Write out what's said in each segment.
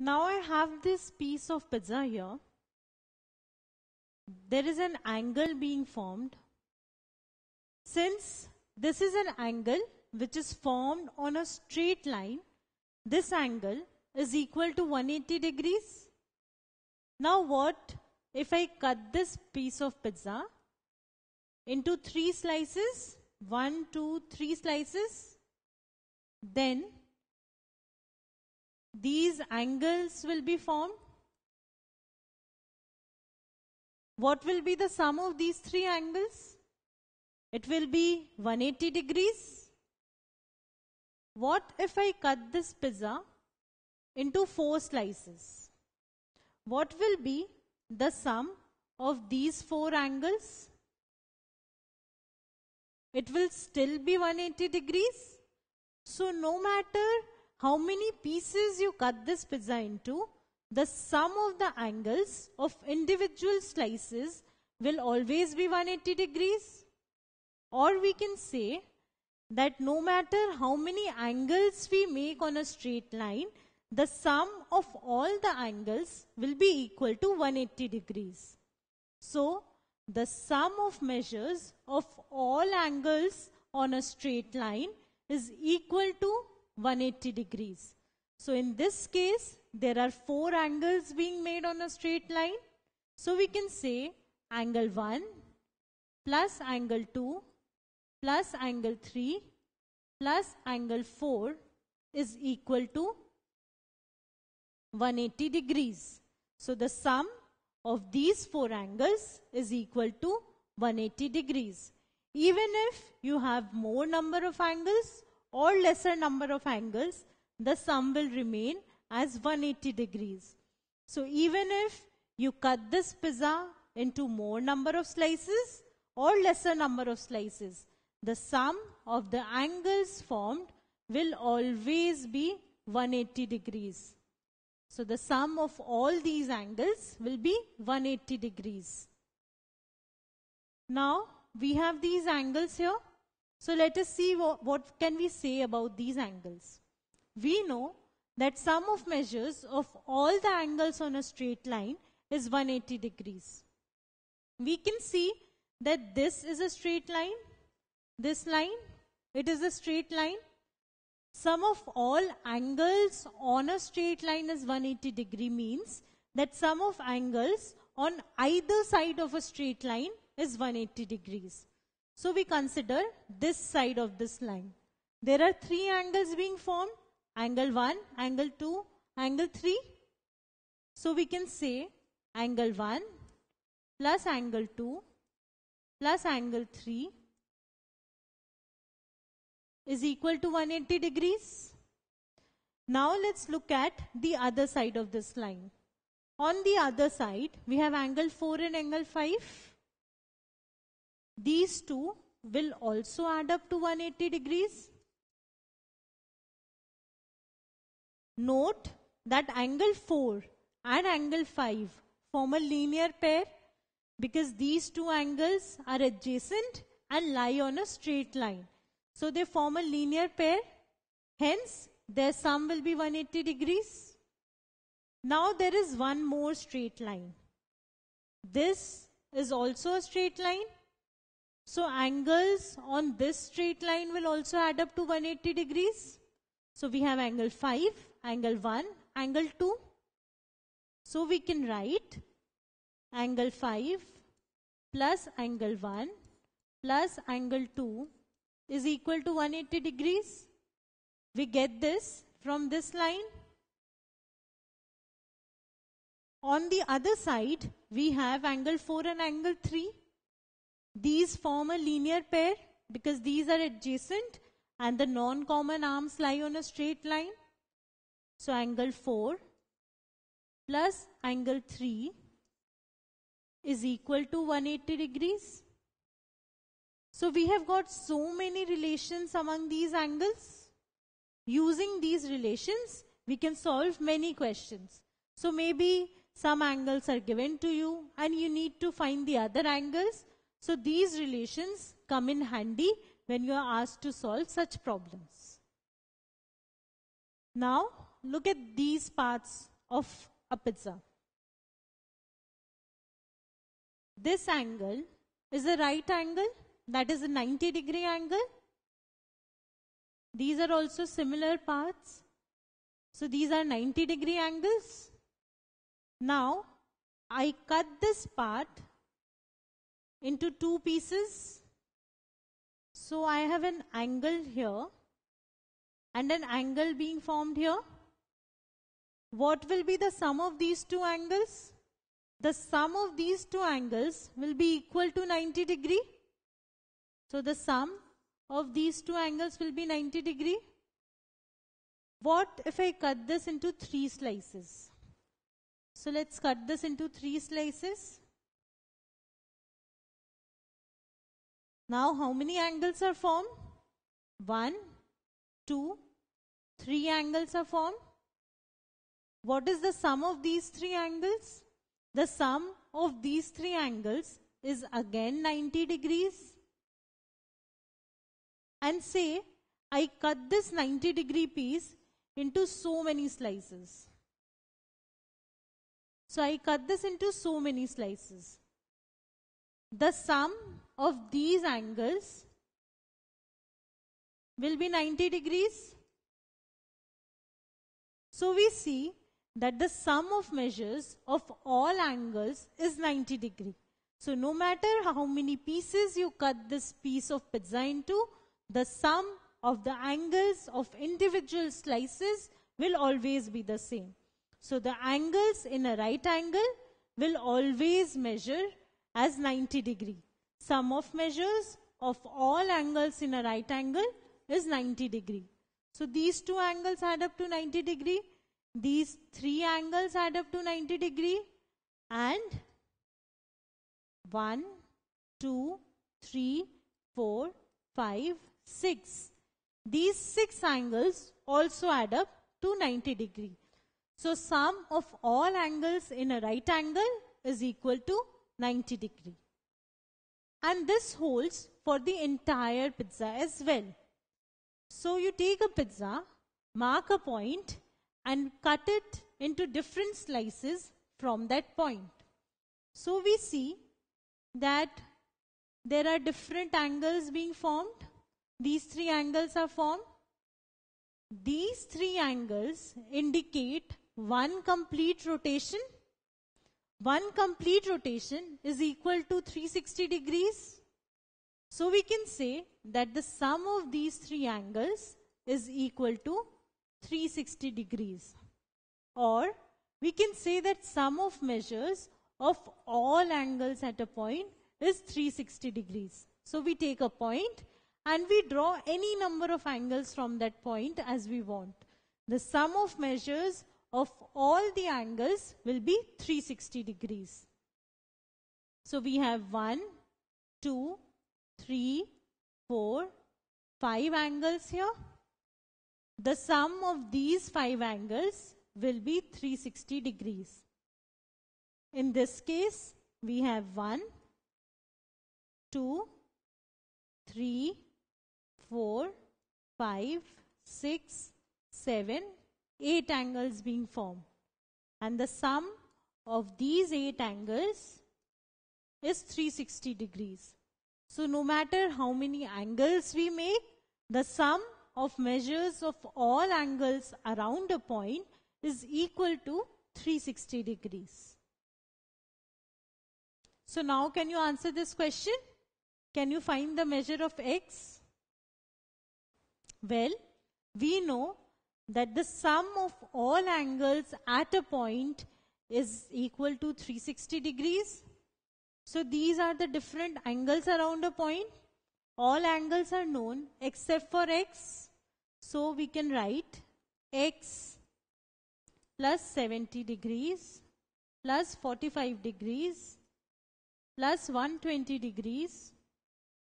Now I have this piece of pizza here. There is an angle being formed. Since this is an angle which is formed on a straight line, this angle is equal to 180 degrees. Now what if I cut this piece of pizza into three slices, one, two, three slices, then these angles will be formed. What will be the sum of these three angles? It will be 180 degrees. What if I cut this pizza into four slices? What will be the sum of these four angles? It will still be 180 degrees. So no matter how many pieces you cut this pizza into, the sum of the angles of individual slices will always be 180 degrees. Or we can say that no matter how many angles we make on a straight line, the sum of all the angles will be equal to 180 degrees. So, the sum of measures of all angles on a straight line is equal to 180 degrees. So in this case, there are four angles being made on a straight line. So we can say angle 1 plus angle 2 plus angle 3 plus angle 4 is equal to 180 degrees. So the sum of these four angles is equal to 180 degrees. Even if you have more number of angles, or lesser number of angles, the sum will remain as 180 degrees. So even if you cut this pizza into more number of slices or lesser number of slices, the sum of the angles formed will always be 180 degrees. So the sum of all these angles will be 180 degrees. Now we have these angles here so let us see what, what can we say about these angles. We know that sum of measures of all the angles on a straight line is 180 degrees. We can see that this is a straight line, this line, it is a straight line. Sum of all angles on a straight line is 180 degree means that sum of angles on either side of a straight line is 180 degrees. So we consider this side of this line. There are three angles being formed. Angle 1, angle 2, angle 3. So we can say angle 1 plus angle 2 plus angle 3 is equal to 180 degrees. Now let's look at the other side of this line. On the other side, we have angle 4 and angle 5 these two will also add up to 180 degrees. Note that angle 4 and angle 5 form a linear pair because these two angles are adjacent and lie on a straight line. So they form a linear pair. Hence, their sum will be 180 degrees. Now there is one more straight line. This is also a straight line so angles on this straight line will also add up to 180 degrees. So we have angle 5, angle 1, angle 2. So we can write angle 5 plus angle 1 plus angle 2 is equal to 180 degrees. We get this from this line. On the other side, we have angle 4 and angle 3. These form a linear pair because these are adjacent and the non-common arms lie on a straight line. So angle 4 plus angle 3 is equal to 180 degrees. So we have got so many relations among these angles. Using these relations, we can solve many questions. So maybe some angles are given to you and you need to find the other angles so these relations come in handy when you are asked to solve such problems. Now look at these parts of a pizza. This angle is a right angle that is a 90 degree angle. These are also similar parts. So these are 90 degree angles. Now I cut this part into two pieces. So I have an angle here and an angle being formed here. What will be the sum of these two angles? The sum of these two angles will be equal to 90 degree. So the sum of these two angles will be 90 degree. What if I cut this into three slices? So let's cut this into three slices. Now how many angles are formed? One, two, three angles are formed. What is the sum of these three angles? The sum of these three angles is again 90 degrees. And say, I cut this 90 degree piece into so many slices. So I cut this into so many slices. The sum of these angles will be 90 degrees. So we see that the sum of measures of all angles is 90 degree. So no matter how many pieces you cut this piece of pizza into, the sum of the angles of individual slices will always be the same. So the angles in a right angle will always measure as 90 degree. Sum of measures of all angles in a right angle is 90 degree. So these two angles add up to 90 degree. These three angles add up to 90 degree. And 1, 2, 3, 4, 5, 6. These 6 angles also add up to 90 degree. So sum of all angles in a right angle is equal to 90 degree. And this holds for the entire pizza as well. So you take a pizza, mark a point and cut it into different slices from that point. So we see that there are different angles being formed. These three angles are formed. These three angles indicate one complete rotation one complete rotation is equal to 360 degrees. So we can say that the sum of these three angles is equal to 360 degrees. Or we can say that sum of measures of all angles at a point is 360 degrees. So we take a point and we draw any number of angles from that point as we want. The sum of measures of all the angles will be 360 degrees. So we have 1, 2, 3, 4, 5 angles here. The sum of these 5 angles will be 360 degrees. In this case, we have 1, 2, 3, 4, 5, 6, 7, eight angles being formed. And the sum of these eight angles is 360 degrees. So no matter how many angles we make, the sum of measures of all angles around a point is equal to 360 degrees. So now can you answer this question? Can you find the measure of x? Well, we know that the sum of all angles at a point is equal to 360 degrees. So these are the different angles around a point. All angles are known except for x. So we can write x plus 70 degrees plus 45 degrees plus 120 degrees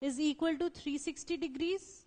is equal to 360 degrees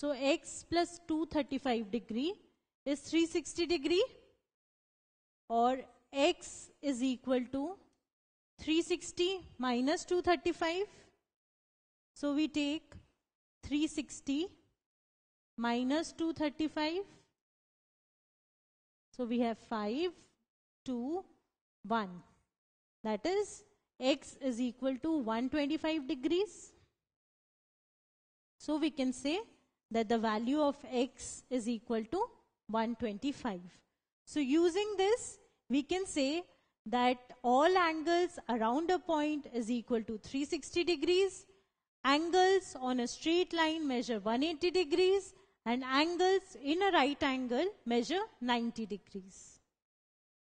So x plus 235 degree is 360 degree or x is equal to 360 minus 235. So we take 360 minus 235. So we have 5, 2, 1. That is x is equal to 125 degrees. So we can say that the value of x is equal to 125. So using this, we can say that all angles around a point is equal to 360 degrees, angles on a straight line measure 180 degrees, and angles in a right angle measure 90 degrees.